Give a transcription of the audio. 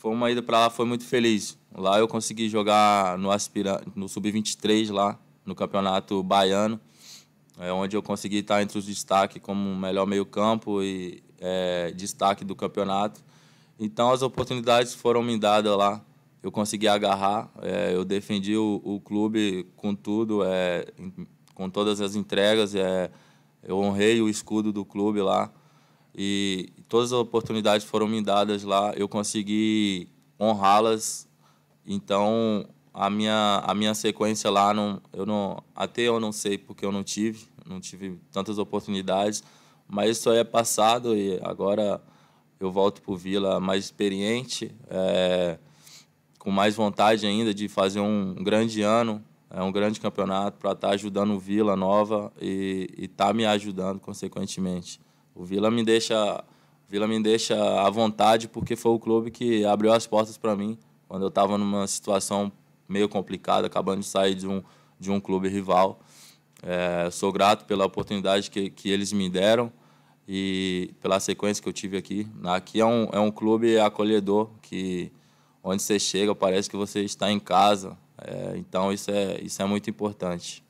foi uma ida para lá, foi muito feliz. Lá eu consegui jogar no, aspira, no Sub-23 lá, no Campeonato Baiano, é, onde eu consegui estar entre os destaques como melhor meio campo e é, destaque do campeonato. Então as oportunidades foram me dadas lá, eu consegui agarrar, é, eu defendi o, o, clube com tudo, é, com todas as entregas, é, eu honrei o escudo do clube lá. E todas as oportunidades foram me dadas lá, eu consegui honrá-las. Então, a minha, a minha sequência lá, não, eu não, até eu não sei porque eu não tive, não tive tantas oportunidades, mas isso aí é passado e agora eu volto para o Vila mais experiente, é, com mais vontade ainda de fazer um grande ano, é um grande campeonato para estar tá ajudando o Vila Nova e estar tá me ajudando consequentemente. O Vila me deixa, Vila me deixa à vontade porque foi o clube que abriu as portas para mim quando eu estava numa situação meio complicada, acabando de sair de um de um clube rival. É, sou grato pela oportunidade que, que eles me deram e pela sequência que eu tive aqui. Aqui é um, é um clube acolhedor, que onde você chega parece que você está em casa. É, então isso é, isso é muito importante.